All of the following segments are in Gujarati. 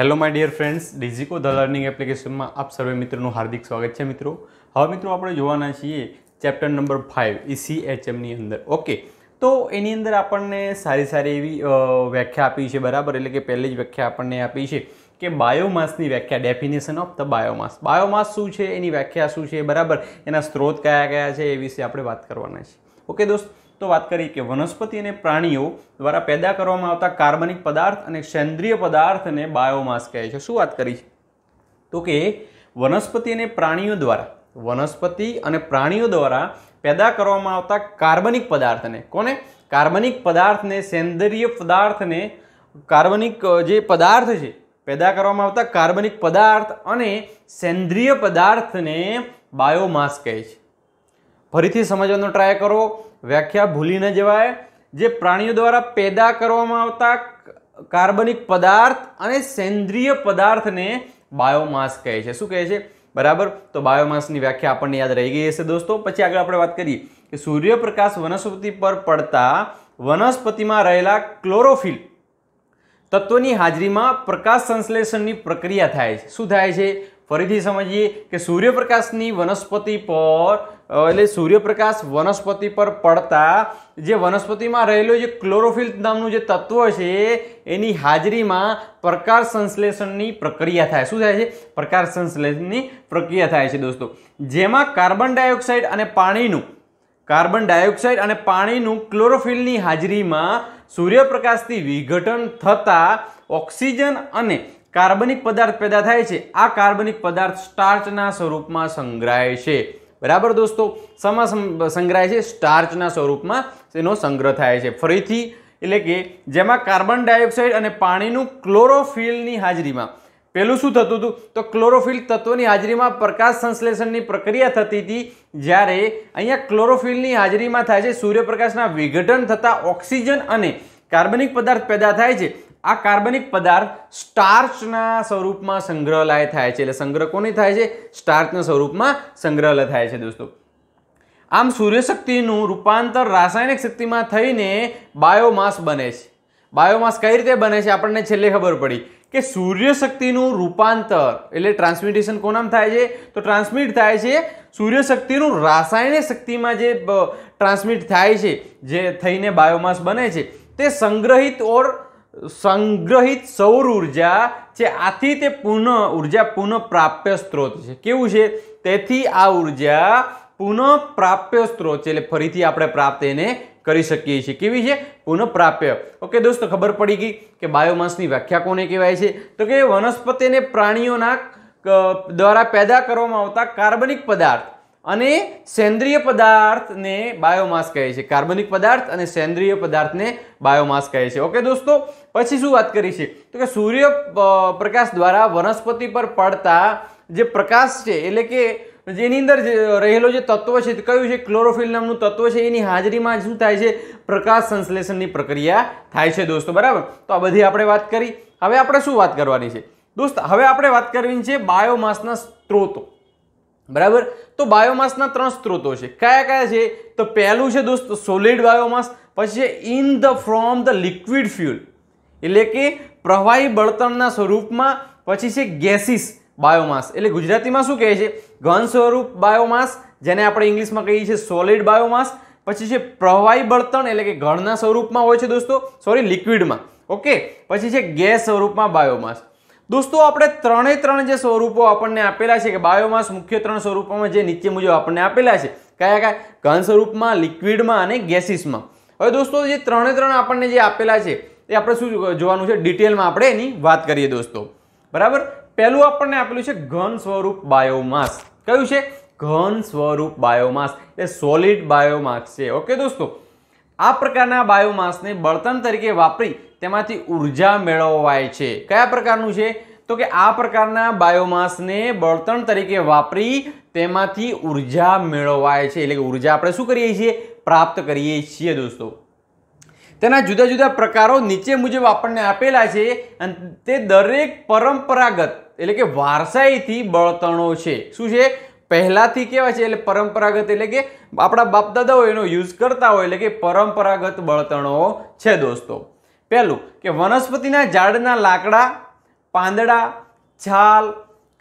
હેલો માય ડિયર ફ્રેન્ડ્સ ડિઝિકો ધ લર્નિંગ એપ્લિકેશનમાં આપ સર્વે મિત્રોનું હાર્દિક સ્વાગત છે મિત્રો હવે મિત્રો આપણે જોવાના છીએ ચેપ્ટર નંબર ફાઇવ સી ઈસીએચએમની અંદર ઓકે તો એની અંદર આપણને સારી સારી એવી વ્યાખ્યા આપી છે બરાબર એટલે કે પહેલી જ વ્યાખ્યા આપણને આપી છે કે બાયોમાસની વ્યાખ્યા definition of the biomass biomass શું છે એની વ્યાખ્યા શું છે બરાબર એના સ્ત્રોત કયા કયા છે એ વિશે આપણે વાત કરવાના છે ઓકે દોસ્ત તો વાત કરીએ કે વનસ્પતિ અને પ્રાણીઓ દ્વારા પેદા કરવામાં આવતા કાર્બનિક પદાર્થ અને સેન્દ્રિય પદાર્થને બાયોમાસ કહે છે શું વાત કરી છે તો કે વનસ્પતિ અને પ્રાણીઓ દ્વારા વનસ્પતિ અને પ્રાણીઓ દ્વારા પેદા કરવામાં આવતા કાર્બનિક પદાર્થને કોને કાર્બનિક પદાર્થને સેન્દ્રિય પદાર્થને કાર્બનિક જે પદાર્થ છે પેદા કરવામાં આવતા કાર્બનિક પદાર્થ અને સેન્દ્રિય પદાર્થને બાયોમાસ કહે છે ફરીથી સમજવાનો ટ્રાય કરો વ્યાખ્યા ભૂલી ન જવાય જે પ્રાણીઓ દ્વારા પેદા કરવામાં આવતા કાર્બનિક પદાર્થ અને સેન્દ્રિય પદાર્થને બાયોમાસ કહે છે શું કહે છે બરાબર તો બાયોમાસની વ્યાખ્યા આપણને યાદ રહી ગઈ હશે દોસ્તો પછી આગળ આપણે વાત કરીએ કે સૂર્યપ્રકાશ વનસ્પતિ પર પડતા વનસ્પતિમાં રહેલા ક્લોરોફિલ તત્વની હાજરીમાં પ્રકાશ સંશ્લેષણની પ્રક્રિયા થાય છે શું થાય છે ફરીથી સમજીએ કે સૂર્યપ્રકાશની વનસ્પતિ પર એટલે સૂર્યપ્રકાશ વનસ્પતિ પર પડતા જે વનસ્પતિમાં રહેલું જે ક્લોરોફિલ નામનું જે તત્વ છે એની હાજરીમાં પ્રકાશ સંશ્લેષણની પ્રક્રિયા થાય શું થાય છે પ્રકાશ સંશ્લેષણની પ્રક્રિયા થાય છે દોસ્તો જેમાં કાર્બન ડાયોક્સાઇડ અને પાણીનું કાર્બન ડાયોક્સાઇડ અને પાણીનું ક્લોરોફિલની હાજરીમાં સૂર્યપ્રકાશથી વિઘટન થતાં ઓક્સિજન અને કાર્બનિક પદાર્થ પેદા થાય છે આ કાર્બનિક પદાર્થ સ્ટાર્ચના સ્વરૂપમાં સંગ્રહાય છે બરાબર દોસ્તો સમા સંગ્રહાય છે સ્ટાર્ચના સ્વરૂપમાં તેનો સંગ્રહ થાય છે ફરીથી એટલે કે જેમાં કાર્બન ડાયોક્સાઇડ અને પાણીનું ક્લોરોફિલની હાજરીમાં પેલું શું થતું હતું તો ક્લોરોફિલ તત્વોની હાજરીમાં પ્રકાશ સંશ્લેષણની પ્રક્રિયા થતી હતી જ્યારે અહીંયા ક્લોરોફિલની હાજરીમાં થાય છે સૂર્યપ્રકાશના વિઘટન થતાં ઓક્સિજન અને કાર્બનિક પદાર્થ પેદા થાય છે આ કાર્બનિક પદાર્થ સ્ટાર્ચના સ્વરૂપમાં સંગ્રહલાય થાય છે એટલે સંગ્રહ કોની થાય છે સ્ટાર્ચના સ્વરૂપમાં સંગ્રહલાય થાય છે દોસ્તો આમ સૂર્યશક્તિનું રૂપાંતર રાસાયણિક શક્તિમાં થઈને બાયોમાસ બને છે બાયોમાસ કઈ રીતે બને છે આપણને છેલ્લે ખબર પડી કે સૂર્યશક્તિનું રૂપાંતર એટલે ટ્રાન્સમિટેશન કોનામાં થાય છે તો ટ્રાન્સમિટ થાય છે સૂર્યશક્તિનું રાસાયણિક શક્તિમાં જે ટ્રાન્સમિટ થાય છે જે થઈને બાયોમાસ બને છે તે સંગ્રહિત ઓર સંગ્રહિત સૌર ઉર્જા છે આથી તે પુનઃ ઉર્જા પુનઃપ્રાપ્ય સ્ત્રોત છે કેવું છે તેથી આ ઉર્જા પુનઃપ્રાપ્ય સ્ત્રોત છે એટલે ફરીથી આપણે પ્રાપ્ત એને કરી શકીએ છીએ કેવી છે પુનઃપ્રાપ્ય ઓકે દોસ્તો ખબર પડી ગઈ કે બાયોમાસની વ્યાખ્યા કોને કહેવાય છે તો કે વનસ્પતિને પ્રાણીઓના દ્વારા પેદા કરવામાં આવતા કાર્બનિક પદાર્થ અને સેન્દ્રિય પદાર્થને બાયોમાસ કહે છે કાર્બનિક પદાર્થ અને સેન્દ્રિય પદાર્થને બાયોમાસ કહે છે ઓકે દોસ્તો પછી શું વાત કરી છે તો કે સૂર્ય પ્રકાશ દ્વારા વનસ્પતિ પર પડતા જે પ્રકાશ છે એટલે કે જેની અંદર જે રહેલો જે તત્વ છે કયું છે ક્લોરોફિલ નામનું તત્વ છે એની હાજરીમાં શું થાય છે પ્રકાશ સંશ્લેષણની પ્રક્રિયા થાય છે દોસ્તો બરાબર તો આ બધી આપણે વાત કરી હવે આપણે શું વાત કરવાની છે દોસ્ત હવે આપણે વાત કરવી છે બાયોમાસના સ્ત્રોતો બરાબર તો બાયોમાસના ત્રણ સ્ત્રોતો છે કયા કયા છે તો પહેલું છે દોસ્તો સોલિડ બાયોમાસ પછી છે in the from the liquid fuel એટલે કે પ્રવાહી બળતણના સ્વરૂપમાં પછી છે ગેસિસ બાયોમાસ એટલે ગુજરાતીમાં શું કહે છે ઘન સ્વરૂપ બાયોમાસ જેને આપણે ઇંગ્લિશમાં કહીએ છીએ સોલિડ બાયોમાસ પછી છે પ્રવાહી બળતણ એટલે કે ઘણના સ્વરૂપમાં હોય છે દોસ્તો સોરી લિક્વિડમાં ઓકે પછી છે ગેસ સ્વરૂપમાં બાયોમાસ દોસ્તો આપણે ત્રણે ત્રણ જે સ્વરૂપો આપણને આપેલા છે કે બાયોમાસ મુખ્ય ત્રણ સ્વરૂપોમાં જે નીચે મુજબ આપણને આપેલા છે કયા કયા ઘન સ્વરૂપમાં લિક્વિડમાં અને ગેસીસમાં હવે દોસ્તો જે ત્રણે ત્રણ આપણને જે આપેલા છે એ આપણે શું જોવાનું છે ડિટેલમાં આપણે એની વાત કરીએ દોસ્તો બરાબર પહેલું આપણને આપેલું છે ઘન સ્વરૂપ બાયોમાસ કયું છે ઘન સ્વરૂપ બાયોમાસ એ સોલિડ બાયોમાસ છે ઓકે દોસ્તો આ પ્રકારના બાયોમાસને બળતણ તરીકે વાપરી તેમાંથી ઉર્જા મેળવવાય છે કયા પ્રકારનું છે તો કે આ પ્રકારના બાયોમાસને બળતણ તરીકે વાપરી તેમાંથી ઉર્જા મેળવવાય છે એટલે કે ઉર્જા આપણે શું કરીએ છીએ પ્રાપ્ત કરીએ છીએ દોસ્તો તેના જુદા જુદા પ્રકારો નીચે મુજબ આપણને આપેલા છે અને તે દરેક પરંપરાગત એટલે કે વારસાઈથી બળતણો છે શું છે પહેલાંથી કેવા છે એટલે પરંપરાગત એટલે કે આપણા બાપદાદાઓ એનો યુઝ કરતા હોય એટલે કે પરંપરાગત બળતણો છે દોસ્તો પહેલું કે વનસ્પતિના ઝાડના લાકડા પાંદડા છાલ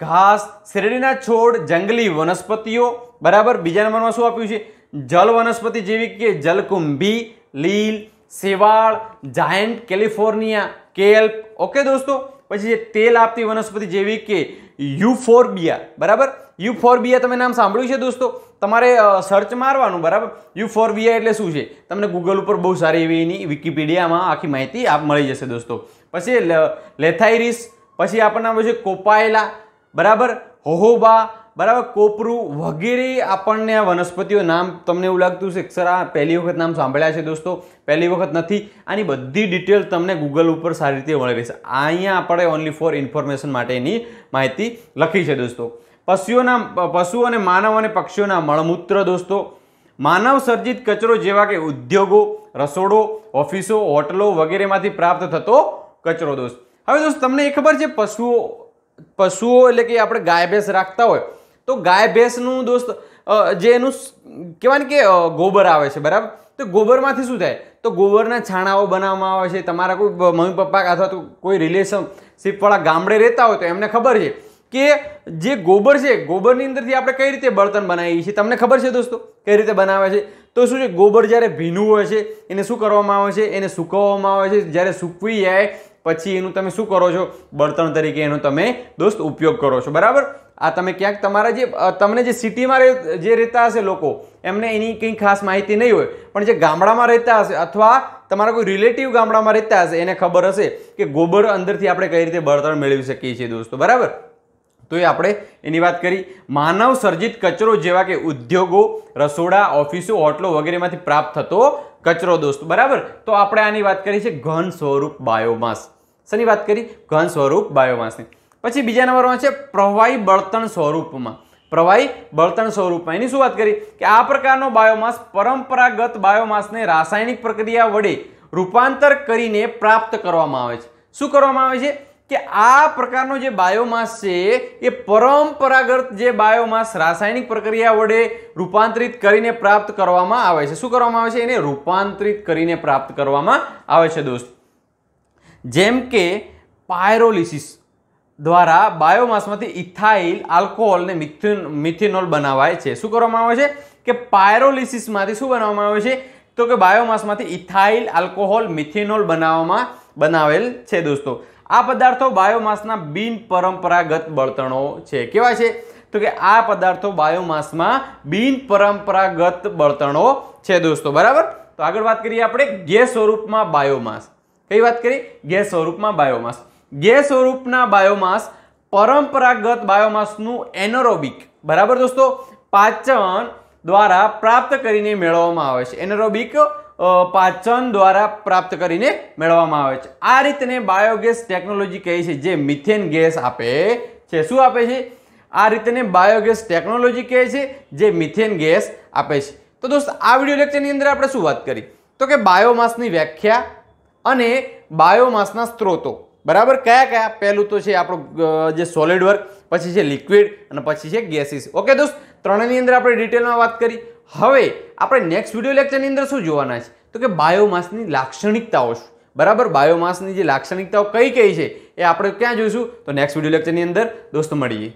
ઘાસ શેરડીના છોડ જંગલી વનસ્પતિઓ બરાબર બીજા નંબરમાં શું આપ્યું છે જલ વનસ્પતિ જેવી કે જલકુંભી લીલ શેવાળ જાયન્ટ કેલિફોર્નિયા કેલ્પ ઓકે દોસ્તો પછી જે તેલ આપતી વનસ્પતિ જેવી કે યુફોર્બિયા બરાબર યુફોર્બિયા તમે નામ સાંભળ્યું છે દોસ્તો તમારે સર્ચ મારવાનું બરાબર યુફોર્બિયા એટલે શું છે તમને ગૂગલ ઉપર બહુ સારી એવી એની વિકીપીડિયામાં આખી માહિતી આપ મળી જશે દોસ્તો પછી લેથાઇરિસ પછી આપણને છે કોપાયલા બરાબર હોહોબા બરાબર કોપરું વગેરે આપણને આ વનસ્પતિઓ નામ તમને એવું લાગતું છે સર આ પહેલી વખત નામ સાંભળ્યા છે દોસ્તો પહેલી વખત નથી આની બધી ડિટેલ તમને ગૂગલ ઉપર સારી રીતે મળી રહેશે અહીંયા આપણે ઓનલી ફોર ઇન્ફોર્મેશન માટેની માહિતી લખી છે દોસ્તો પશુઓના પશુ અને માનવ અને પક્ષીઓના મળમૂત્ર દોસ્તો માનવ સર્જિત કચરો જેવા કે ઉદ્યોગો રસોડો ઓફિસો હોટલો વગેરેમાંથી પ્રાપ્ત થતો કચરો દોસ્ત હવે દોસ્ત તમને એ ખબર છે પશુઓ પશુઓ એટલે કે આપણે ગાય ભેંસ રાખતા હોય તો ગાય ભેંસનું દોસ્ત જે એનું કહેવાય ને કે ગોબર આવે છે બરાબર તો ગોબરમાંથી શું થાય તો ગોબરના છાણાઓ બનાવવામાં આવે છે તમારા કોઈ મમ્મી પપ્પા અથવા તો કોઈ રિલેશનશીપવાળા ગામડે રહેતા હોય તો એમને ખબર છે કે જે ગોબર છે ગોબરની અંદરથી આપણે કઈ રીતે બળતણ બનાવીએ છીએ તમને ખબર છે દોસ્તો કઈ રીતે બનાવે છે તો શું છે ગોબર જ્યારે ભીનું હોય છે એને શું કરવામાં આવે છે એને સૂકવવામાં આવે છે જ્યારે સૂકવી જાય પછી એનું તમે શું કરો છો બળતણ તરીકે એનો તમે દોસ્ત ઉપયોગ કરો છો બરાબર આ તમે ક્યાંક તમારા જે તમને જે સિટીમાં જે રહેતા હશે લોકો એમને એની કંઈ ખાસ માહિતી નહીં હોય પણ જે ગામડામાં રહેતા હશે અથવા તમારા કોઈ રિલેટિવ ગામડામાં રહેતા હશે એને ખબર હશે કે ગોબર અંદરથી આપણે કઈ રીતે બળતણ મેળવી શકીએ છીએ દોસ્તો બરાબર તો એ આપણે એની વાત કરી માનવ સર્જિત કચરો જેવા કે ઉદ્યોગો રસોડા ઓફિસો હોટલો વગેરેમાંથી પ્રાપ્ત થતો કચરો દોસ્તો બરાબર તો આપણે આની વાત કરી છે ઘન સ્વરૂપ બાયોમાસ શેની વાત કરી ઘન સ્વરૂપ બાયોમાસની પછી બીજા નંબરમાં છે પ્રવાહી બળતણ સ્વરૂપમાં પ્રવાહી બળતણ સ્વરૂપમાં એની શું વાત કરી કે આ પ્રકારનો બાયોમાસ પરંપરાગત બાયોમાસને રાસાયણિક પ્રક્રિયા વડે રૂપાંતર કરીને પ્રાપ્ત કરવામાં આવે છે શું કરવામાં આવે છે કે આ પ્રકારનો જે બાયોમાસ છે એ પરંપરાગત જે બાયોમાસ રાસાયણિક પ્રક્રિયા વડે રૂપાંતરિત કરીને પ્રાપ્ત કરવામાં આવે છે શું કરવામાં આવે છે એને રૂપાંતરિત કરીને પ્રાપ્ત કરવામાં આવે છે દોસ્ત જેમ કે પાયરોલિસિસ દ્વારા બાયોમાસમાંથી ઇથાઇલ આલ્કોહોલ ને મિથિનોલ બનાવાય છે શું કરવામાં આવે છે કે પાયરોલિસિસમાંથી શું બનાવવામાં આવે છે તો કે બાયોમાસમાંથી ઇથાઇલ આલ્કોહોલ મિથિનોલ બનાવવામાં બનાવેલ છે દોસ્તો આ પદાર્થો બાયોમાસના બિન પરંપરાગત બળતણો છે કેવા છે તો કે આ પદાર્થો બાયોમાસમાં બિન પરંપરાગત બળતણો છે દોસ્તો બરાબર તો આગળ વાત કરીએ આપણે ગેસ સ્વરૂપમાં બાયોમાસ કઈ વાત કરી ગેસ સ્વરૂપમાં બાયોમાસ ગેસ સ્વરૂપના બાયોમાસ પરંપરાગત બાયોમાસનું એનોરોબિક બરાબર દોસ્તો પાચન દ્વારા પ્રાપ્ત કરીને મેળવવામાં આવે છે એનોરોબિક પાચન દ્વારા પ્રાપ્ત કરીને મેળવવામાં આવે છે આ રીતને બાયોગેસ ટેકનોલોજી કહે છે જે મિથેન ગેસ આપે છે શું આપે છે આ રીતને બાયોગેસ ટેકનોલોજી કહે છે જે મિથેન ગેસ આપે છે તો દોસ્ત આ વિડીયો લેક્ચરની અંદર આપણે શું વાત કરી તો કે બાયોમાસની વ્યાખ્યા અને બાયોમાસના સ્ત્રોતો બરાબર કયા કયા પહેલું તો છે આપણો જે સોલિડ વર્ક પછી છે લિક્વિડ અને પછી છે ગેસીસ ઓકે દોસ્ત ત્રણેની અંદર આપણે ડિટેલમાં વાત કરી હવે આપણે નેક્સ્ટ વિડીયો લેક્ચરની અંદર શું જોવાના છે તો કે બાયોમાસની લાક્ષણિકતાઓ શું બરાબર બાયોમાસની જે લાક્ષણિકતાઓ કઈ કઈ છે એ આપણે ક્યાં જોઈશું તો નેક્સ્ટ વિડીયો લેક્ચરની અંદર દોસ્ત મળીએ